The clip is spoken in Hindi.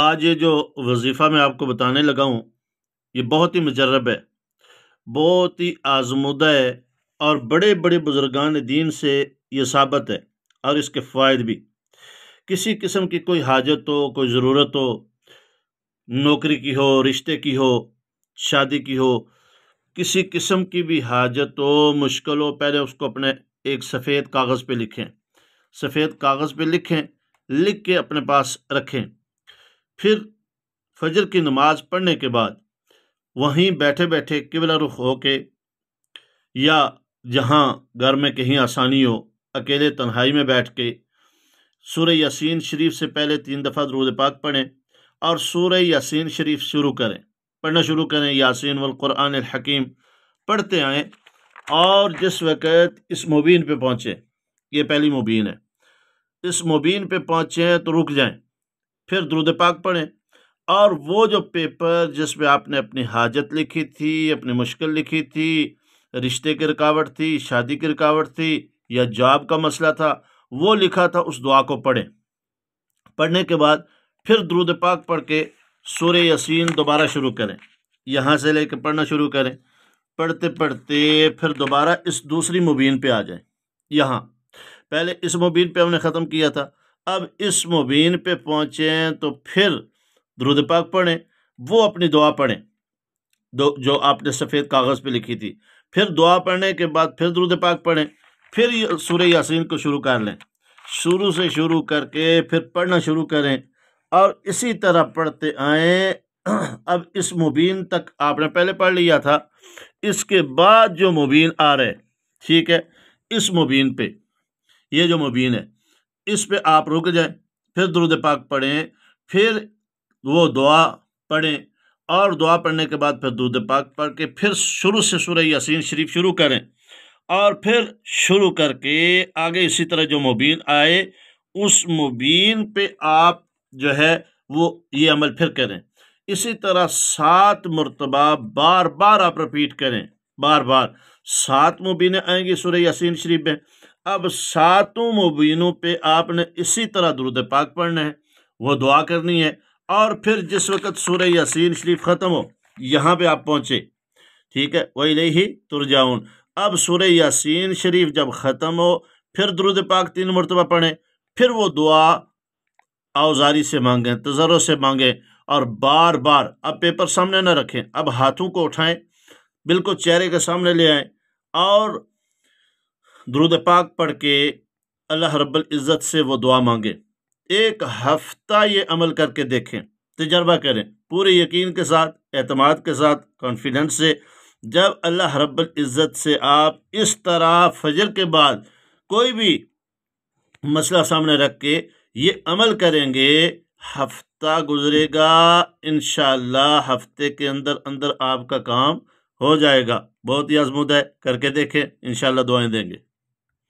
आज ये जो वजीफ़ा मैं आपको बताने लगा हूँ ये बहुत ही मजरब है बहुत ही आजमुदा है और बड़े बड़े बुज़ुर्गान दीन से ये साबित है और इसके फ़ायद भी किसी किस्म की कोई हाजत हो कोई ज़रूरत हो नौकरी की हो रिश्ते की हो शादी की हो किसी किस्म की भी हाजत हो मुश्किल हो पहले उसको अपने एक सफ़ेद कागज़ पे लिखें सफ़ेद कागज़ पे लिखें लिख के अपने पास रखें फिर फजर की नमाज पढ़ने के बाद वहीं बैठे बैठे किबला रुख होके या जहाँ घर में कहीं आसानी हो अकेले तन्हाई में बैठ के सूर्य यासीन शरीफ से पहले तीन दफ़ा दरूद पाक पढ़ें और सूर्य यासीन शरीफ शुरू करें पढ़ना शुरू करें यासीन वलक़ुरान हकीम पढ़ते आएँ और जिस वक़्त इस मुबीन पर पहुँचें ये पहली मुबीन है इस मुबीन पर पहुँचें तो रुक जाएँ फिर दुरुद पाक पढ़ें और वो जो पेपर जिसमें आपने अपनी हाजत लिखी थी अपनी मुश्किल लिखी थी रिश्ते की रुकावट थी शादी की रुकावट थी या जॉब का मसला था वो लिखा था उस दुआ को पढ़ें पढ़ने के बाद फिर दुरुद पाक पढ़ के सूर्य यसीन दोबारा शुरू करें यहाँ से लेकर पढ़ना शुरू करें पढ़ते पढ़ते फिर दोबारा इस दूसरी मुबीन पे आ जाएं यहाँ पहले इस मुबीन पे हमने ख़त्म किया था अब इस मुबीन पे पहुँचें तो फिर द्रुद पाक पढ़ें वो अपनी दुआ पढ़ें दो जो आपने सफ़ेद कागज़ पे लिखी थी फिर दुआ पढ़ने के बाद फिर द्रुद पाक पढ़ें फिर सूर्य यासीन को शुरू कर लें शुरू से शुरू करके फिर पढ़ना शुरू करें और इसी तरह पढ़ते आएँ अब इस मुबीन तक आपने पहले पढ़ लिया था इसके बाद जो मुबीन आ रहे ठीक है इस मुबीन पे ये जो मुबीन है इस पे आप रुक जाए फिर दुरुद पाक पढ़ें फिर वो दुआ पढ़ें और दुआ पढ़ने के बाद फिर दुरुद पाक पढ़ के फिर शुरू से सूर्य यासीन शरीफ शुरू करें और फिर शुरू करके आगे इसी तरह जो मुबीन आए उस मुबीन पे आप जो है वो ये अमल फिर करें इसी तरह सात मरतबा बार बार आप रिपीट करें बार बार सात मुबीने आएंगी सुरह यासीन शरीफ में अब सातों मुबीनों पे आपने इसी तरह दुरुद पाक पढ़ना है वो दुआ करनी है और फिर जिस वक्त सूर्य यासीन शरीफ ख़त्म हो यहाँ पे आप पहुँचे ठीक है वही ही तुरजाउन अब सूर्य यासीन शरीफ जब ख़त्म हो फिर दुरुद पाक तीन मरतबा पढ़ें फिर वो दुआ आवजारी से मांगें तजरों से मांगें और बार बार अब पेपर सामने ना रखें अब हाथों को उठाएं बिल्कुल चेहरे के सामने ले आएँ और दरुद पाक पढ़ के अल्लाह रब्बुल इज़्ज़त से वो दुआ मांगे एक हफ्ता ये अमल करके देखें तजर्बा करें पूरे यकीन के साथ अतमाद के साथ कॉन्फिडेंस से जब अल्लाह रब्बुल इज़्ज़त से आप इस तरह फजर के बाद कोई भी मसला सामने रख के ये अमल करेंगे हफ्ता गुजरेगा इन हफ्ते के अंदर अंदर आपका काम हो जाएगा बहुत ही आजमूदा है करके देखें इन दुआएं देंगे